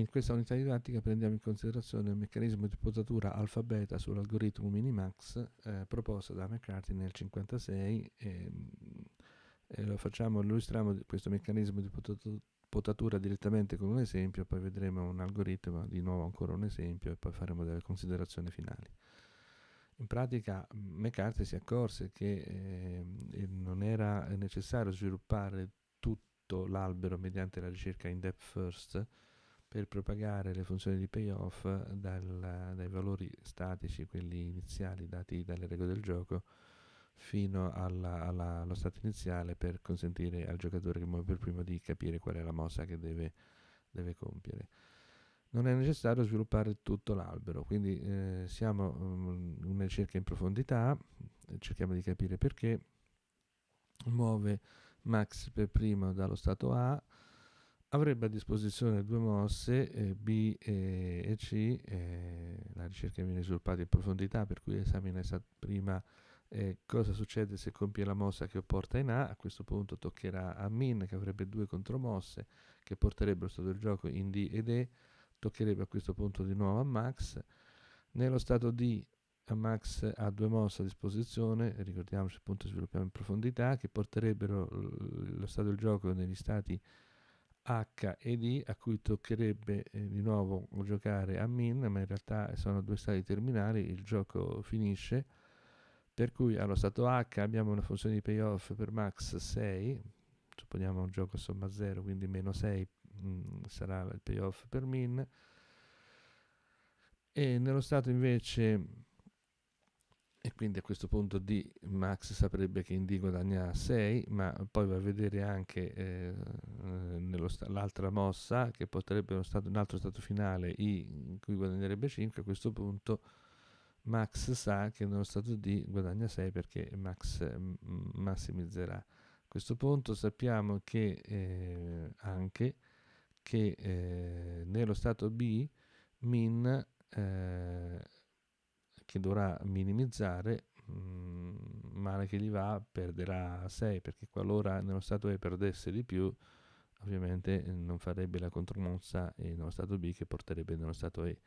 In questa unità didattica prendiamo in considerazione il meccanismo di posatura alfa-beta sull'algoritmo Minimax eh, proposto da McCarthy nel 1956 e, ehm, e, lo facciamo, lo illustriamo questo meccanismo di potatura direttamente con un esempio, poi vedremo un algoritmo, di nuovo ancora un esempio e poi faremo delle considerazioni finali. In pratica McCarthy si accorse che eh, non era necessario sviluppare tutto l'albero mediante la ricerca in depth first, per propagare le funzioni di payoff dal, dai valori statici, quelli iniziali dati dalle regole del gioco, fino alla, alla, allo stato iniziale per consentire al giocatore che muove per primo di capire qual è la mossa che deve, deve compiere. Non è necessario sviluppare tutto l'albero, quindi eh, siamo um, una ricerca in profondità, cerchiamo di capire perché muove Max per primo dallo stato A, avrebbe a disposizione due mosse eh, B e, C, eh, la ricerca viene sviluppata in profondità per cui esamina prima eh, cosa succede se compie la mossa che porta in A, a questo punto toccherà a Min che avrebbe due contromosse che porterebbero stato del gioco in D ed E, toccherebbe a questo punto di nuovo a Max, nello stato D Max ha due mosse a disposizione, ricordiamoci appunto sviluppiamo in profondità, che porterebbero lo stato del gioco negli stati H e D a cui toccherebbe eh, di nuovo giocare a Min, ma in realtà sono due stati terminali, il gioco finisce, per cui allo stato H abbiamo una funzione di payoff per max 6, supponiamo un gioco somma 0, quindi meno 6 mh, mm, sarà il payoff per Min, e nello stato invece e quindi a questo punto D Max saprebbe che Indy guadagna 6 ma poi va a vedere anche eh, eh sta- l'altra mossa che potrebbe stato, un altro stato finale I in cui guadagnerebbe 5 a questo punto Max sa che nello stato D guadagna 6 perché Max m- mm, massimizzerà a questo punto sappiamo che eh, anche che eh, nello stato B Min eh, che dovrà minimizzare, mh, mm, male che gli va, perderà 6, perché qualora nello stato A perdesse di più, ovviamente eh, non farebbe la contromossa e nello stato B che porterebbe nello stato E.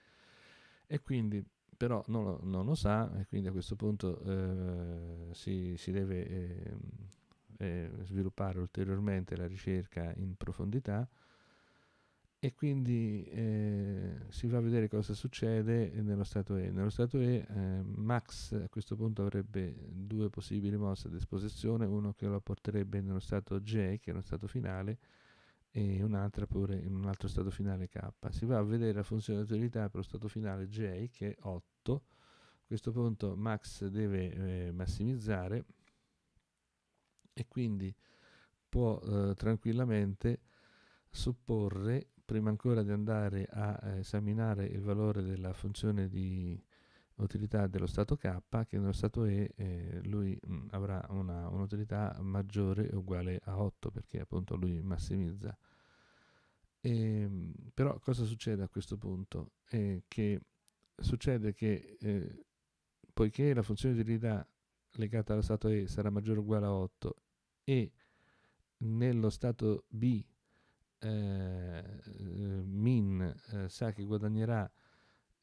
E quindi però non lo, non lo sa e quindi a questo punto eh, si, si, deve eh, eh, sviluppare ulteriormente la ricerca in profondità e quindi eh, si va a vedere cosa succede nello stato E. Nello stato E eh, Max a questo punto avrebbe due possibili mosse a disposizione, uno che lo porterebbe nello stato J, che è uno stato finale, e un'altra pure in un altro stato finale K. Si va a vedere la funzione di utilità per lo stato finale J, che è 8. A questo punto Max deve eh, massimizzare e quindi può eh, tranquillamente supporre prima ancora di andare a eh, esaminare il valore della funzione di utilità dello stato K, che nello stato E eh, lui mh, mm, avrà una, un'utilità maggiore o uguale a 8, perché appunto lui massimizza. E, ehm, però cosa succede a questo punto? Eh, che succede che eh, poiché la funzione di utilità legata allo stato E sarà maggiore o uguale a 8 e nello stato B eh, eh, Min eh, sa che guadagnerà,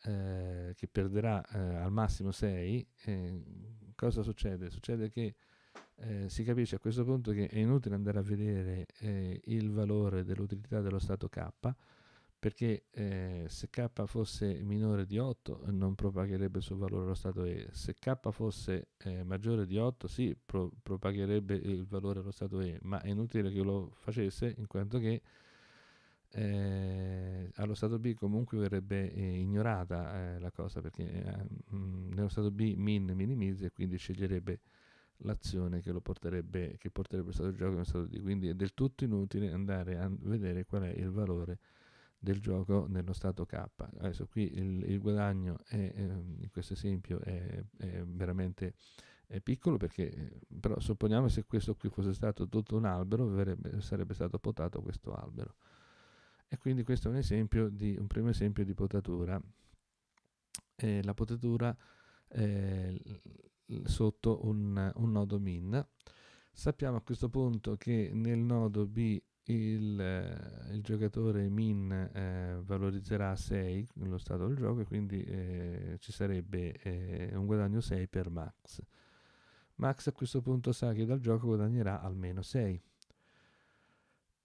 eh, che perderà eh, al massimo 6, eh, cosa succede? Succede che si capisce a questo punto che è inutile andare a vedere il valore dell'utilità dello stato K, perché se K fosse minore di 8 non propagherebbe il suo valore allo stato E, se K fosse maggiore di 8 sì, pro- propagherebbe il valore allo stato E, ma è inutile che lo facesse in quanto che eh, allo stato B comunque verrebbe eh, ignorata eh, la cosa perché eh, mh, nello stato B min minimizza e quindi sceglierebbe l'azione che lo porterebbe che porterebbe stato di gioco nello stato D quindi è del tutto inutile andare a vedere qual è il valore del gioco nello stato K adesso qui il, il guadagno è, ehm, in questo esempio è, è veramente è piccolo perché però supponiamo se questo qui fosse stato tutto un albero verrebbe, sarebbe stato potato questo albero e quindi questo è un, esempio di, un primo esempio di potatura. Eh, la potatura eh, sotto un, un, nodo min. Sappiamo a questo punto che nel nodo B il, eh, il giocatore min eh, valorizzerà 6 nello stato del gioco e quindi eh, ci sarebbe eh, un guadagno 6 per max. Max a questo punto sa che dal gioco guadagnerà almeno 6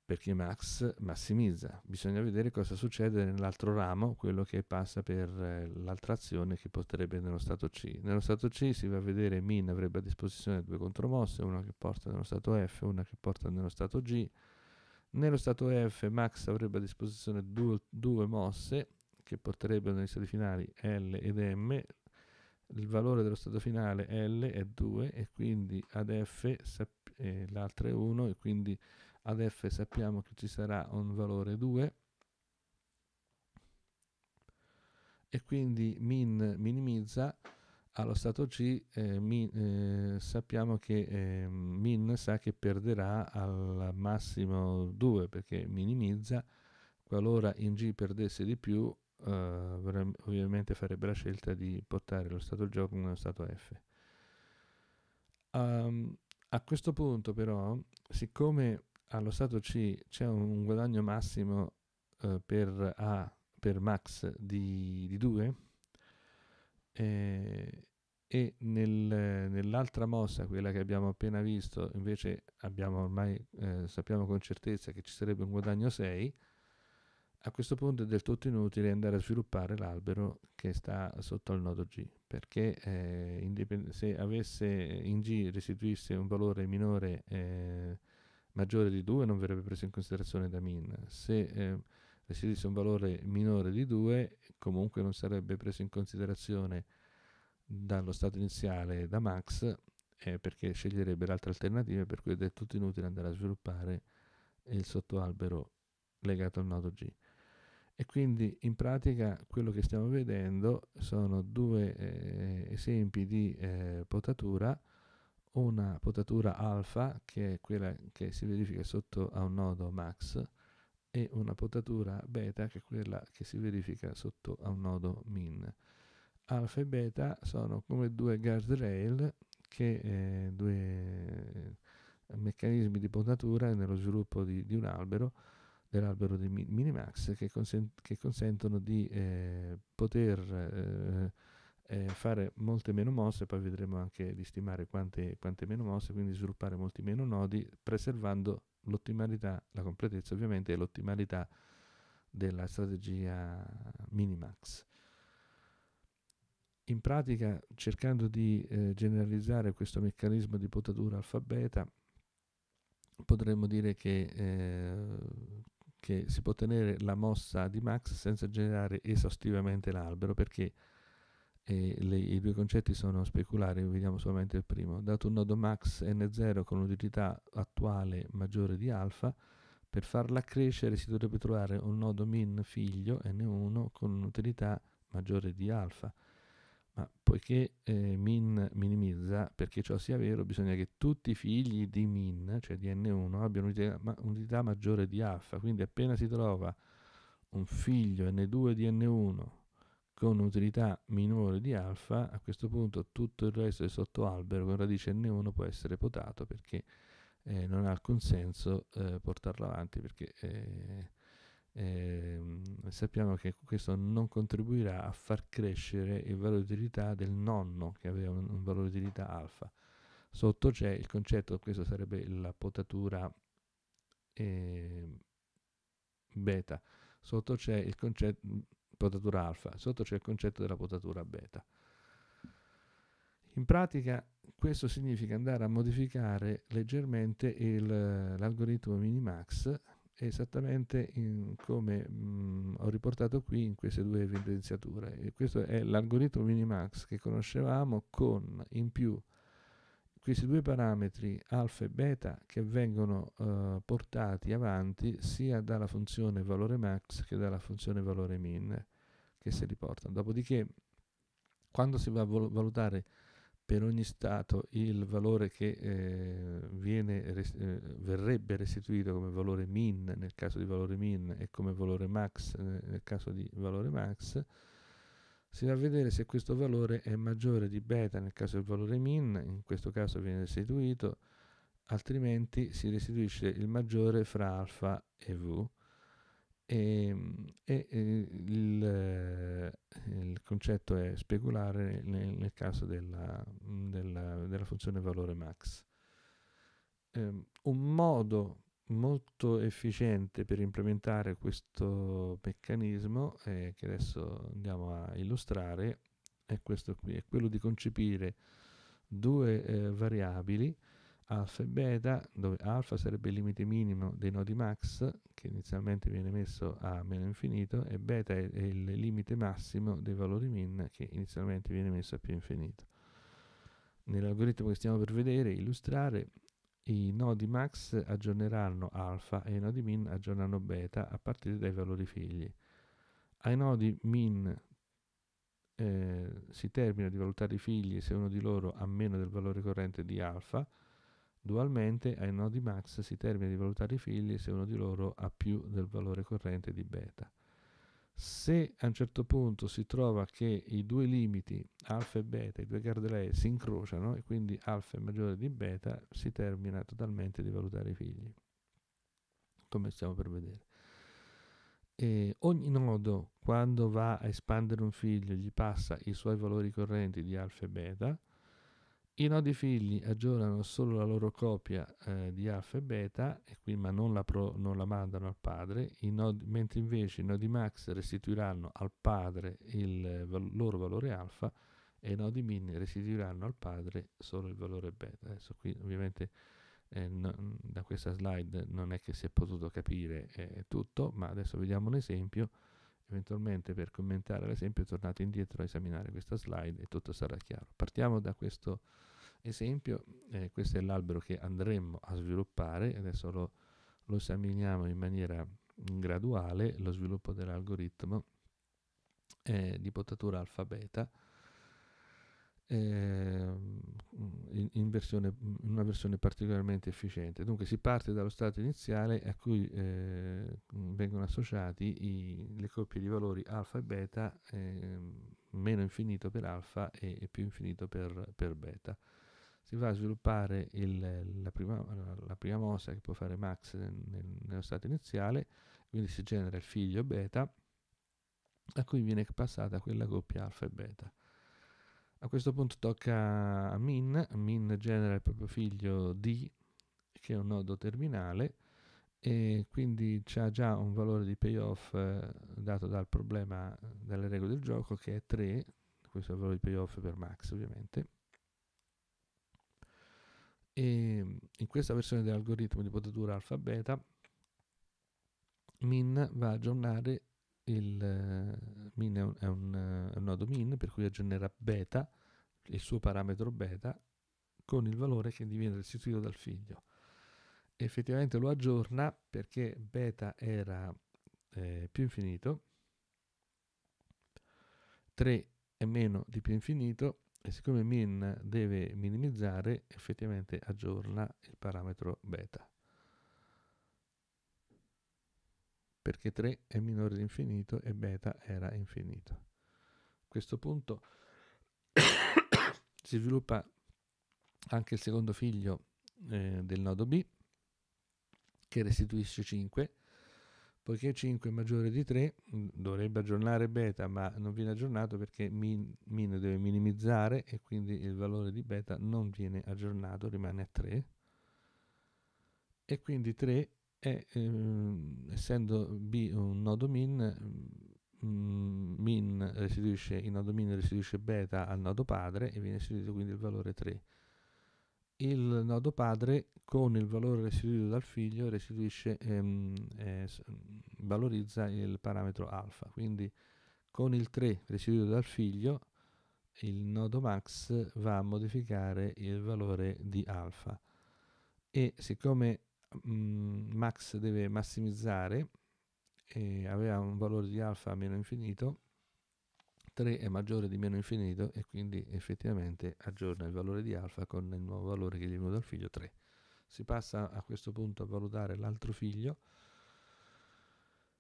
perché Max massimizza. Bisogna vedere cosa succede nell'altro ramo, quello che passa per eh, l'altra azione che porterebbe nello stato C. Nello stato C si va a vedere Min avrebbe a disposizione due contromosse, una che porta nello stato F, e una che porta nello stato G. Nello stato F Max avrebbe a disposizione due, due mosse che porterebbero nei stati finali L ed M. Il valore dello stato finale L è 2 e quindi ad F eh, l'altra è 1 e quindi ad f sappiamo che ci sarà un valore 2 e quindi min minimizza allo stato C eh, min, eh, sappiamo che eh, min sa che perderà al massimo 2 perché minimizza qualora in G perdesse di più eh, ovviamente farebbe la scelta di portare lo stato gioco nello stato F um, a questo punto però siccome allo stato C c'è un guadagno massimo eh, per A per max di, 2 eh, e nel, nell'altra mossa, quella che abbiamo appena visto, invece abbiamo ormai eh, sappiamo con certezza che ci sarebbe un guadagno 6, a questo punto è del tutto inutile andare a sviluppare l'albero che sta sotto al nodo G, perché eh, indipend- se avesse in G restituisse un valore minore eh, maggiore di 2 non verrebbe preso in considerazione da min. Se eh, residisse un valore minore di 2, comunque non sarebbe preso in considerazione dallo stato iniziale da max, eh, perché sceglierebbe l'altra alternativa, per cui è tutto inutile andare a sviluppare il sottoalbero legato al nodo G. E quindi in pratica quello che stiamo vedendo sono due eh, esempi di eh, potatura una potatura alfa, che è quella che si verifica sotto a un nodo max, e una potatura beta, che è quella che si verifica sotto a un nodo min. Alfa e beta sono come due guardrail, che eh, due eh, meccanismi di potatura nello sviluppo di, di un albero, dell'albero di Minimax, che, consent- che consentono di eh, poter... Eh, eh, fare molte meno mosse, poi vedremo anche di stimare quante, quante meno mosse, quindi sviluppare molti meno nodi, preservando l'ottimalità, la completezza ovviamente e l'ottimalità della strategia Minimax. In pratica, cercando di eh, generalizzare questo meccanismo di potatura alfabeta, potremmo dire che, eh, che si può ottenere la mossa di max senza generare esaustivamente l'albero, perché e le, i due concetti sono speculari, vediamo solamente il primo. Dato un nodo max n0 con un'utilità attuale maggiore di alfa, per farla crescere si dovrebbe trovare un nodo min figlio n1 con un'utilità maggiore di alfa. Ma poiché eh, min minimizza, perché ciò sia vero, bisogna che tutti i figli di min, cioè di n1, abbiano un'utilità, un'utilità maggiore di alfa. Quindi appena si trova un figlio n2 di n1 con utilità minore di alfa, a questo punto tutto il resto è sotto albero, con radice n1 può essere potato perché eh, non ha alcun senso eh, portarlo avanti perché eh, ehm, sappiamo che questo non contribuirà a far crescere il valore di utilità del nonno che aveva un, un valore di utilità alfa. Sotto c'è il concetto, questo sarebbe la potatura ehm, beta, sotto c'è il concetto potatura alfa, sotto c'è il concetto della potatura beta. In pratica questo significa andare a modificare leggermente il, l'algoritmo minimax esattamente come mh, mm, ho riportato qui in queste due evidenziature. E questo è l'algoritmo minimax che conoscevamo con in più questi due parametri alfa e beta che vengono eh, portati avanti sia dalla funzione valore max che dalla funzione valore min che si riportano. Dopodiché quando si va a valutare per ogni stato il valore che eh, viene, res eh, verrebbe restituito come valore min nel caso di valore min e come valore max eh, nel caso di valore max, si va a vedere se questo valore è maggiore di beta nel caso del valore min, in questo caso viene restituito, altrimenti si restituisce il maggiore fra alfa e v e, e, il, il, concetto è speculare nel, nel caso della, della, della, funzione valore max. Um, un modo molto efficiente per implementare questo meccanismo eh, che adesso andiamo a illustrare è questo qui, è quello di concepire due eh, variabili alfa e beta, dove alfa sarebbe il limite minimo dei nodi max, che inizialmente viene messo a meno infinito, e beta è, è il limite massimo dei valori min, che inizialmente viene messo a più infinito. Nell'algoritmo che stiamo per vedere, illustrare, i nodi max aggiorneranno alfa e i nodi min aggiorneranno beta a partire dai valori figli. Ai nodi min eh, si termina di valutare i figli se uno di loro ha meno del valore corrente di alfa, dualmente ai nodi max si termina di valutare i figli se uno di loro ha più del valore corrente di beta. Se a un certo punto si trova che i due limiti, alfa e beta, i due gardelai, si incrociano e quindi alfa è maggiore di beta, si termina totalmente di valutare i figli, come stiamo per vedere. E ogni nodo, quando va a espandere un figlio, gli passa i suoi valori correnti di alfa e beta, i nodi figli aggiornano solo la loro copia eh, di alfa e beta, e qui, ma non la, pro, non la mandano al padre, nodi, mentre invece i nodi max restituiranno al padre il eh, val, loro valore alfa e i nodi min restituiranno al padre solo il valore beta. Adesso qui ovviamente eh, no, da questa slide non è che si è potuto capire eh, tutto, ma adesso vediamo un esempio Eventualmente per commentare l'esempio tornate indietro a esaminare questa slide e tutto sarà chiaro. Partiamo da questo esempio, eh, questo è l'albero che andremo a sviluppare, adesso lo, lo esaminiamo in maniera graduale, lo sviluppo dell'algoritmo eh, di potatura alfabeta. beta Ehm, in, in, versione, in, una versione particolarmente efficiente. Dunque si parte dallo stato iniziale a cui eh, vengono associati i, le coppie di valori alfa e beta, eh, meno infinito per alfa e, e più infinito per, per, beta. Si va a sviluppare il, la, prima, la, prima, mossa che può fare Max nel, nello stato iniziale, quindi si genera il figlio beta, a cui viene passata quella coppia alfa e beta a questo punto tocca a Min, Min genera il proprio figlio D, che è un nodo terminale, e quindi c'è già un valore di payoff eh, dato dal problema, dalle regole del gioco, che è 3, questo è il valore di payoff per Max ovviamente, e in questa versione dell'algoritmo di potatura alfa-beta, Min va a aggiornare il eh, min è un, è un, è eh, nodo min per cui aggiornerà beta, il suo parametro beta, con il valore che gli viene restituito dal figlio. Effettivamente lo aggiorna perché beta era eh, più infinito, 3 è meno di più infinito e siccome min deve minimizzare effettivamente aggiorna il parametro beta. perché 3 è minore di infinito e beta era infinito. A questo punto si sviluppa anche il secondo figlio eh, del nodo B, che restituisce 5, poiché 5 è maggiore di 3 mm, dovrebbe aggiornare beta ma non viene aggiornato perché min, min, deve minimizzare e quindi il valore di beta non viene aggiornato rimane a 3 e quindi 3 e ehm, essendo B un nodo min, mm, min restituisce, il nodo min restituisce beta al nodo padre e viene restituito quindi il valore 3. Il nodo padre con il valore restituito dal figlio restituisce, ehm, eh, valorizza il parametro alfa, quindi con il 3 restituito dal figlio il nodo max va a modificare il valore di alfa e siccome Mm, max deve massimizzare e aveva un valore di alfa a meno infinito 3 è maggiore di meno infinito e quindi effettivamente aggiorna il valore di alfa con il nuovo valore che gli è venuto dal figlio 3 si passa a questo punto a valutare l'altro figlio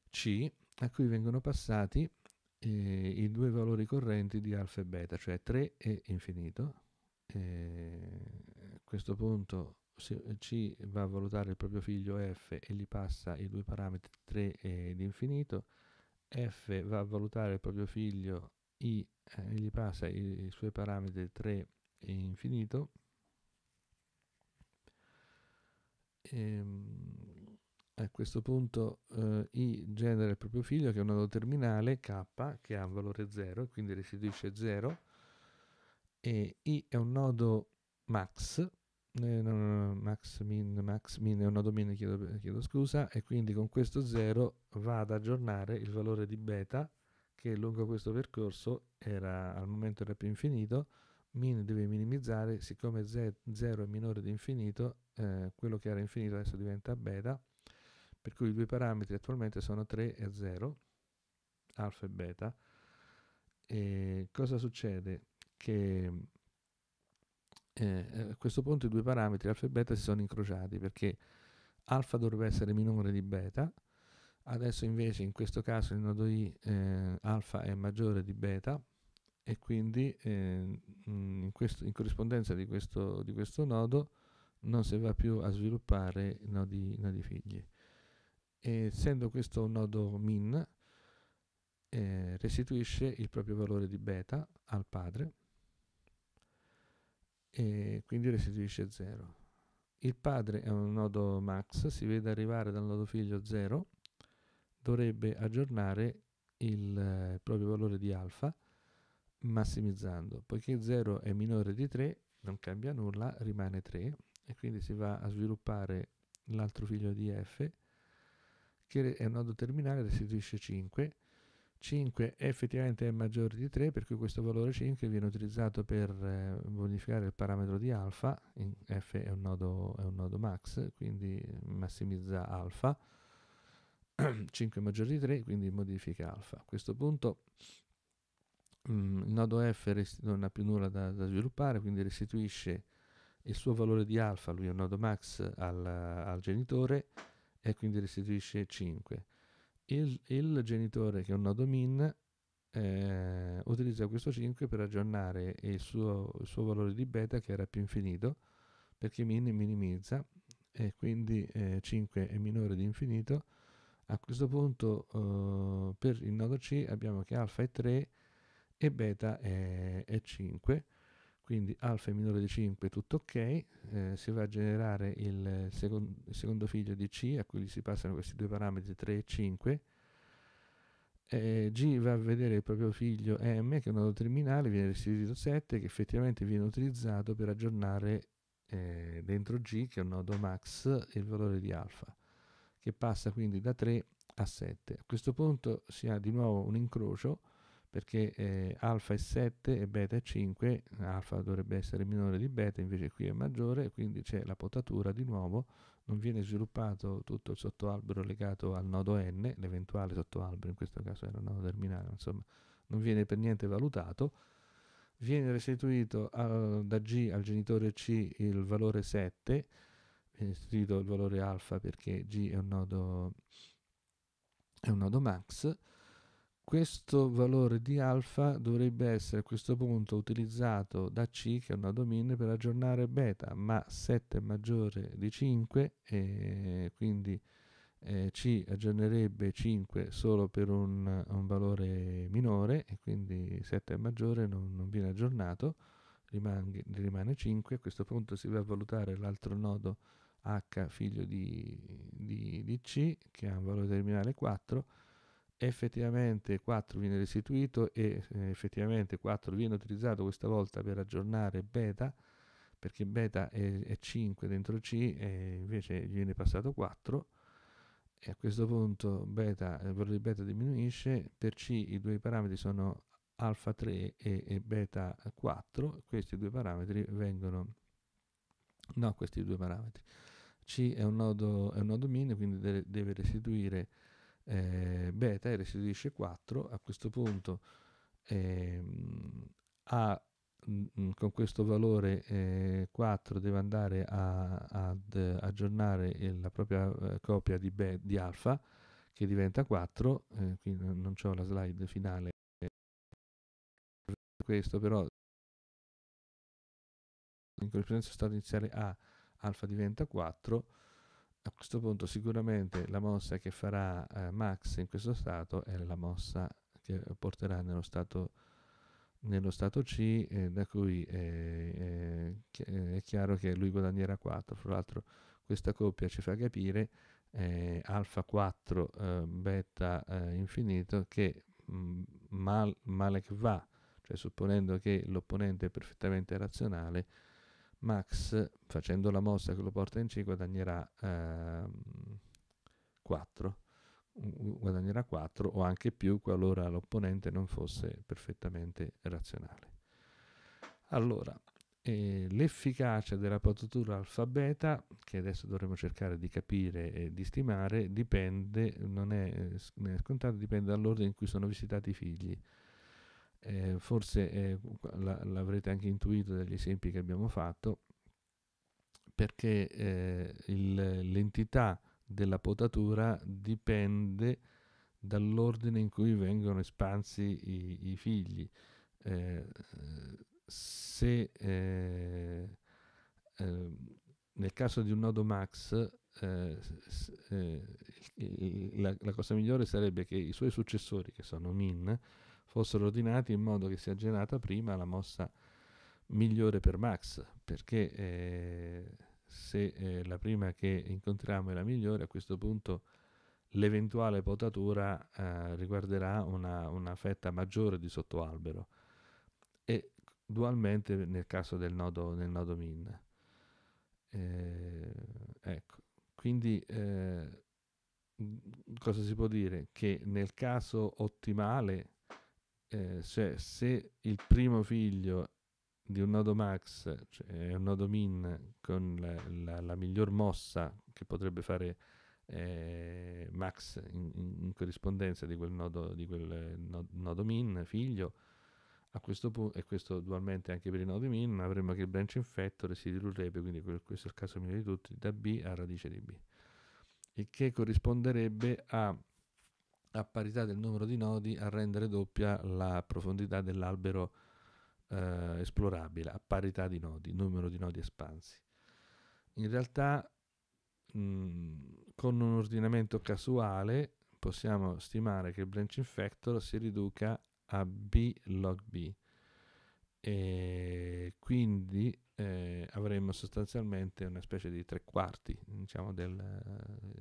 C a cui vengono passati eh, i due valori correnti di alfa e beta cioè 3 e infinito eh, a questo punto eh, C va a valutare il proprio figlio F e gli passa i due parametri 3 ed infinito, F va a valutare il proprio figlio I eh, e gli passa i, i suoi parametri 3 e infinito, e, ehm, a questo punto eh, I genera il proprio figlio che è un nodo terminale K che ha un valore 0 e quindi restituisce 0 e I è un nodo max eh, no, no, no, max min, max min è una domina, chiedo, chiedo scusa, e quindi con questo 0 va ad aggiornare il valore di beta che lungo questo percorso era, al momento era più infinito, min deve minimizzare, siccome 0 è minore di infinito, eh, quello che era infinito adesso diventa beta, per cui i due parametri attualmente sono 3 e 0, alfa e beta. E cosa succede? Che eh, eh, a questo punto i due parametri alfa e beta si sono incrociati perché alfa dovrebbe essere minore di beta, adesso invece in questo caso il nodo i eh, alfa è maggiore di beta e quindi eh, mm, in, questo, in, corrispondenza di questo, di questo, nodo non si va più a sviluppare nodi, nodi figli. E, essendo questo un nodo min, eh, restituisce il proprio valore di beta al padre e quindi restituisce 0. Il padre è un nodo max, si vede arrivare dal nodo figlio 0, dovrebbe aggiornare il, il eh, proprio valore di alfa massimizzando, poiché 0 è minore di 3 non cambia nulla, rimane 3 e quindi si va a sviluppare l'altro figlio di f che è un nodo terminale restituisce 5 5 effettivamente è maggiore di 3 per cui questo valore 5 viene utilizzato per eh, modificare il parametro di alfa f è un, nodo, è un nodo max quindi massimizza alfa 5 maggiore di 3 quindi modifica alfa a questo punto mh, mm, il nodo f non ha più nulla da, da, sviluppare quindi restituisce il suo valore di alfa lui è un nodo max al, al genitore e quindi restituisce 5 il, il genitore che è un nodo min eh, utilizza questo 5 per aggiornare il suo, il suo, valore di beta che era più infinito perché min minimizza e quindi eh, 5 è minore di infinito a questo punto eh, per il nodo C abbiamo che alfa è 3 e beta è, è 5 quindi alfa è minore di 5 tutto ok, eh, si va a generare il eh, secondo, il secondo, figlio di C a cui si passano questi due parametri 3 e 5, eh, G va a vedere il proprio figlio M che è un nodo terminale, viene restituito 7 che effettivamente viene utilizzato per aggiornare eh, dentro G che è un nodo max il valore di alfa che passa quindi da 3 a 7. A questo punto si ha di nuovo un incrocio perché eh, alfa è 7 e beta è 5, alfa dovrebbe essere minore di beta, invece qui è maggiore, quindi c'è la potatura di nuovo, non viene sviluppato tutto il sottoalbero legato al nodo n, l'eventuale sottoalbero, in questo caso era il nodo terminale, insomma, non viene per niente valutato, viene restituito a, da G al genitore C il valore 7, viene restituito il valore alfa perché G è un nodo, è un nodo max, questo valore di alfa dovrebbe essere a questo punto utilizzato da C, che è una domin, per aggiornare beta, ma 7 è maggiore di 5, e quindi eh, C aggiornerebbe 5 solo per un, un, valore minore, e quindi 7 è maggiore, non, non viene aggiornato, rimane, rimane 5. A questo punto si va a valutare l'altro nodo H figlio di, di, di C, che ha un valore terminale 4, effettivamente 4 viene restituito e eh, effettivamente 4 viene utilizzato questa volta per aggiornare beta perché beta è, è 5 dentro C e invece viene passato 4 e a questo punto beta, eh, il valore di beta diminuisce per C i due parametri sono alfa 3 e, e beta 4 questi due parametri vengono no questi due parametri C è un nodo, è un nodo min quindi deve restituire eh, beta restituisce 4, a questo punto eh, a, mh, mm, mm, con questo valore eh, 4 deve andare a, ad aggiornare la propria eh, copia di, be- di alfa che diventa 4, eh, qui non ho la slide finale, questo però in corrispondenza stato iniziale A alfa diventa 4 a questo punto sicuramente la mossa che farà eh, Max in questo stato è la mossa che porterà nello stato, nello stato C, eh, da cui eh, eh, eh è chiaro che lui guadagnerà 4. Fra l'altro questa coppia ci fa capire eh, alfa 4 beta infinito che mh, mm, mal, male che va, cioè supponendo che l'opponente è perfettamente razionale, Max, facendo la mossa che lo porta in C, guadagnerà ehm, 4 guadagnerà 4 o anche più qualora l'opponente non fosse perfettamente razionale. Allora, eh, l'efficacia della potatura alfa-beta, che adesso dovremo cercare di capire e di stimare, dipende, non è, eh, è scontato, dipende dall'ordine in cui sono visitati i figli eh, forse eh, la, l'avrete anche intuito dagli esempi che abbiamo fatto, perché eh, il, l'entità della potatura dipende dall'ordine in cui vengono espansi i, i figli. Eh, se eh, eh, nel caso di un nodo max, la, la, cosa migliore sarebbe che i suoi successori, che sono min, fossero ordinati in modo che sia generata prima la mossa migliore per Max, perché eh, se eh, la prima che incontriamo è la migliore, a questo punto l'eventuale potatura eh, riguarderà una, una, fetta maggiore di sottoalbero e dualmente nel caso del nodo, nel nodo min. Eh, ecco, quindi eh, cosa si può dire? Che nel caso ottimale eh, cioè, se il primo figlio di un nodo max cioè un nodo min con la, la, la miglior mossa che potrebbe fare eh, max in, in, corrispondenza di quel nodo, di quel nodo, nodo min figlio a questo punto, e questo dualmente anche per i nodi min, avremmo che il branch infettor si ridurrebbe, quindi questo è il caso migliore di tutti, da b a radice di b, il che corrisponderebbe a a parità del numero di nodi a rendere doppia la profondità dell'albero eh, esplorabile, a parità di nodi, numero di nodi espansi. In realtà mh, con un ordinamento casuale possiamo stimare che il branching factor si riduca a b log b, e quindi eh, avremmo sostanzialmente una specie di tre quarti, diciamo, del,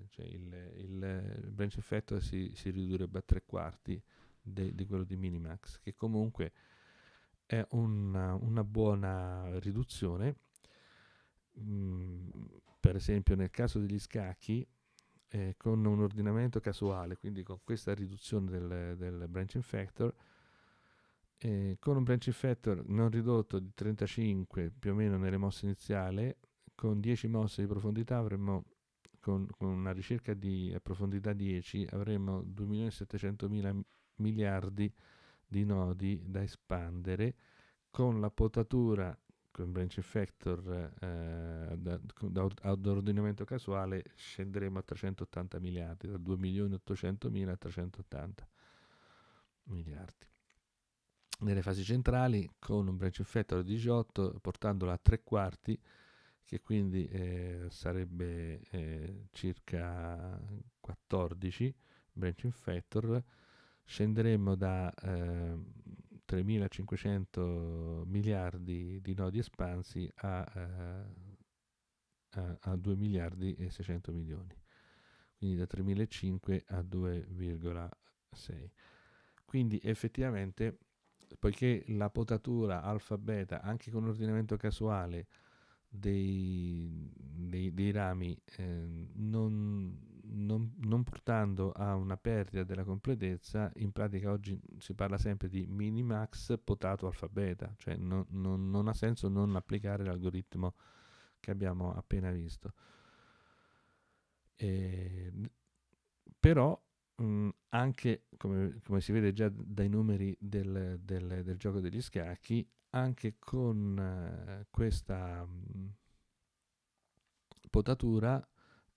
cioè il, il, branch effetto si, si, ridurrebbe a tre quarti di quello di Minimax, che comunque è una, una buona riduzione. Mm, per esempio nel caso degli scacchi, eh, con un ordinamento casuale, quindi con questa riduzione del, del branching factor, eh, con un branch effettor non ridotto di 35 più o meno nelle mosse iniziali, con 10 mosse di profondità avremmo, con, con una ricerca di profondità 10, avremmo 2.700.000 miliardi di nodi da espandere con la potatura con branch effector eh, da, da, ad ordinamento casuale scenderemo a 380 miliardi, da 2 milioni 800 mila a 380 miliardi nelle fasi centrali con un branch di 18 portandola a tre quarti che quindi eh, sarebbe eh, circa 14 branch factor scenderemmo da eh, 3500 miliardi di nodi espansi a, eh, a, a 2 miliardi e 600 milioni quindi da 3500 a 2,6 quindi effettivamente poiché la potatura alfa-beta, anche con ordinamento casuale dei, dei, dei rami, eh, non, non, non portando a una perdita della completezza, in pratica oggi si parla sempre di minimax potato alfa-beta, cioè non, non, non ha senso non applicare l'algoritmo che abbiamo appena visto. Eh, però mh, mhmm, anche come, come, si vede già dai numeri del, del, del gioco degli scacchi, anche con uh, questa mh, mhmm, potatura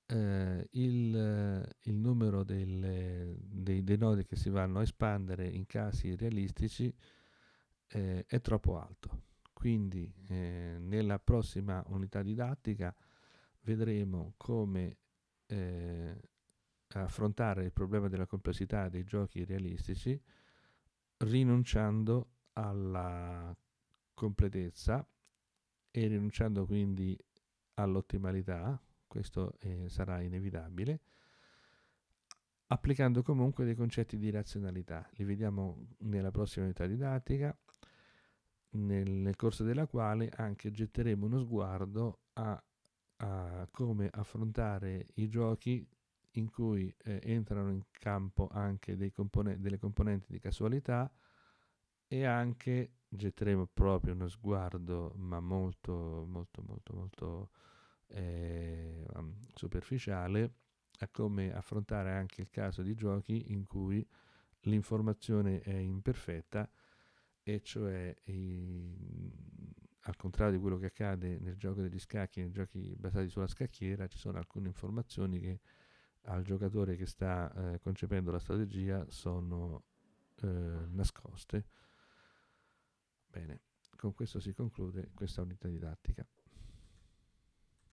eh, il, il, numero delle, dei, dei, nodi che si vanno a espandere in casi realistici eh, è troppo alto. Quindi eh, nella prossima unità didattica vedremo come eh, affrontare il problema della complessità dei giochi realistici rinunciando alla completezza e rinunciando quindi all'ottimalità, questo eh, sarà inevitabile, applicando comunque dei concetti di razionalità. Li vediamo nella prossima unità didattica, nel, nel corso della quale anche getteremo uno sguardo a, a come affrontare i giochi in cui eh, entrano in campo anche componen- delle componenti di casualità e anche getteremo proprio uno sguardo, ma molto, molto, molto, molto eh, um, superficiale, a come affrontare anche il caso di giochi in cui l'informazione è imperfetta e cioè i, al contrario di quello che accade nel gioco degli scacchi, nei giochi basati sulla scacchiera, ci sono alcune informazioni che al giocatore che sta eh, concependo la strategia sono eh, nascoste. Bene, con questo si conclude questa unità didattica.